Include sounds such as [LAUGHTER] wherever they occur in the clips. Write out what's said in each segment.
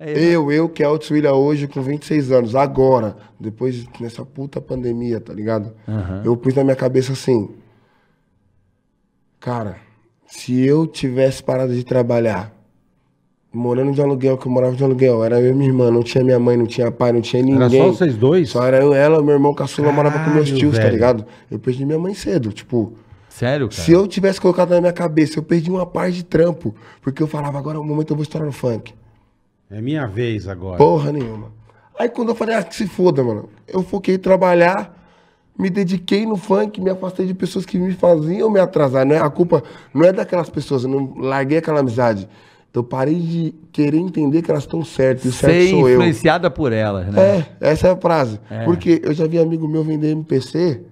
É, né? Eu, eu que é William hoje com 26 anos, agora, depois nessa puta pandemia, tá ligado? Uhum. Eu pus na minha cabeça assim, cara, se eu tivesse parado de trabalhar, morando de aluguel, que eu morava de aluguel, era eu e minha irmã, não tinha minha mãe, não tinha pai, não tinha ninguém. Era só vocês dois? Só era eu, ela, meu irmão caçula morava com meus tios, tá velho. tá ligado? Eu perdi minha mãe cedo, tipo, Sério, cara? Se eu tivesse colocado na minha cabeça, eu perdi uma parte de trampo. Porque eu falava, agora é o momento eu vou estourar no funk. É minha vez agora. Porra nenhuma. Aí quando eu falei, ah, que se foda, mano. Eu foquei trabalhar, me dediquei no funk, me afastei de pessoas que me faziam me atrasar. né? a culpa não é daquelas pessoas, eu não larguei aquela amizade. Eu parei de querer entender que elas estão certas. E certo Ser eu. influenciada por elas, né? É, essa é a frase. É. Porque eu já vi amigo meu vender MPC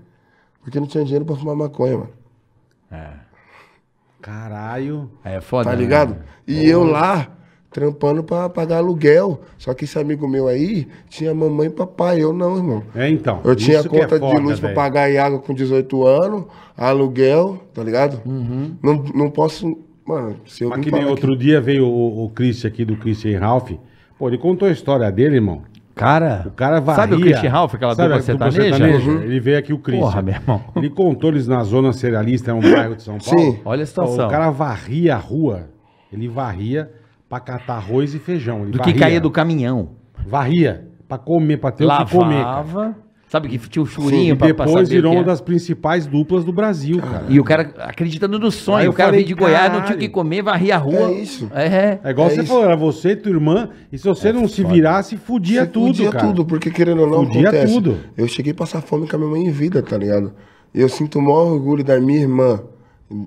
porque não tinha dinheiro pra fumar maconha, mano. É. Caralho. É foda. Tá né? ligado? E Porra. eu lá, trampando para pagar aluguel. Só que esse amigo meu aí tinha mamãe e papai, eu não, irmão. É, então. Eu tinha é conta é foda, de luz para pagar e água com 18 anos, aluguel, tá ligado? Uhum. Não, não posso. Mano, se eu Mas que nem outro aqui... dia veio o, o Chris aqui do Christian Ralph. Pô, ele contou a história dele, irmão. Cara, o cara varria. Sabe o Christian Ralph, aquela sabe dupla sertaneja? sertaneja? Uhum. Ele veio aqui o Christian. Porra, meu irmão. Ele contou eles na zona serialista, é um bairro de São Paulo. Sim. Olha a situação. O cara varria a rua. Ele varria pra catar arroz e feijão. do varria. que caía do caminhão. Varria. Pra comer, pra ter Lavava, o que comer. Lavava. Sabe que tinha o churinho Sim, pra depois virou uma das principais duplas do Brasil, cara. E o cara acreditando no sonho. Aí o cara falei, veio de Goiás, não tinha o que comer, varria a rua. É isso. É, é igual é você isso. falou, era você e tua irmã. E se você é, não se foda. virasse, fudia tudo, fudia cara. tudo, porque querendo ou não, fudia acontece. tudo. Eu cheguei a passar fome com a minha mãe em vida, tá ligado? Eu sinto o maior orgulho da minha irmã.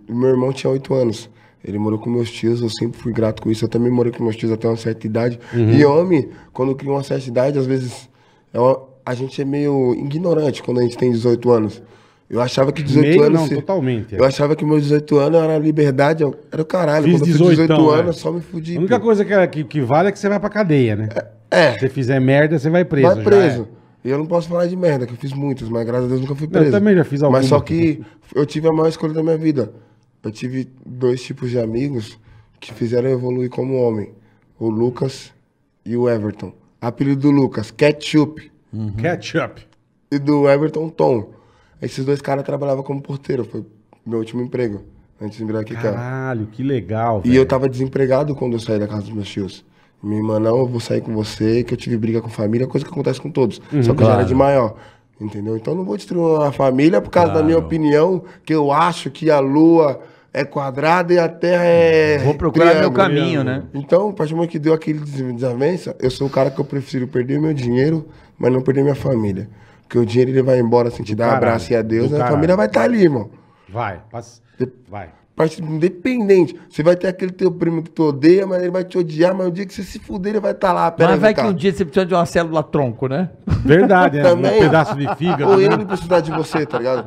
Meu irmão tinha oito anos. Ele morou com meus tios, eu sempre fui grato com isso. Eu também morei com meus tios até uma certa idade. Uhum. E homem, quando cria uma certa idade, às vezes é uma, a gente é meio ignorante quando a gente tem 18 anos. Eu achava que 18 meio, anos. Não, se... totalmente. Eu achava que meus 18 anos era liberdade, era o caralho. Fiz quando 18, eu 18 então, anos, é. só me fudi. A única pô. coisa que, é, que, que, vale é que você vai pra cadeia, né? É. é. Se você fizer merda, você vai preso. Vai preso. E eu não posso falar de merda, que eu fiz muitas, mas graças a Deus nunca fui preso. Não, eu também já fiz algumas. Mas só que né? eu tive a maior escolha da minha vida eu tive dois tipos de amigos que fizeram evoluir como homem. O Lucas e o Everton. Apelido do Lucas, Ketchup. Uhum. Ketchup. E do Everton, Tom. Esses dois caras trabalhavam como porteiro. Foi meu último emprego. Antes de virar aqui, cara. Caralho, que legal, véio. E eu tava desempregado quando eu saí da casa dos meus tios. Minha irmã, não, eu vou sair com você, que eu tive briga com família, coisa que acontece com todos. Uhum, só que eu já era de maior. Entendeu? Então não vou destruir uma família por causa claro. da minha opinião, que eu acho que a lua é quadrada e a terra é. Uhum. Vou procurar triângulo. meu caminho, né? Então, a partir do momento que deu aquele desavença, eu sou o cara que eu prefiro perder meu dinheiro, mas não perder minha família. Porque o dinheiro ele vai embora, assim, te dar um abraço e a Deus a família vai estar tá ali, irmão. Vai, passa. Vai parte independente, você vai ter aquele teu primo que tu odeia, mas ele vai te odiar, mas o dia que você se fuder, ele vai estar tá lá. Pera mas vai que um dia você precisa de uma célula tronco, né? Verdade, né? [LAUGHS] Também. Um pedaço de fígado. Ou né? ele precisa de você, tá ligado?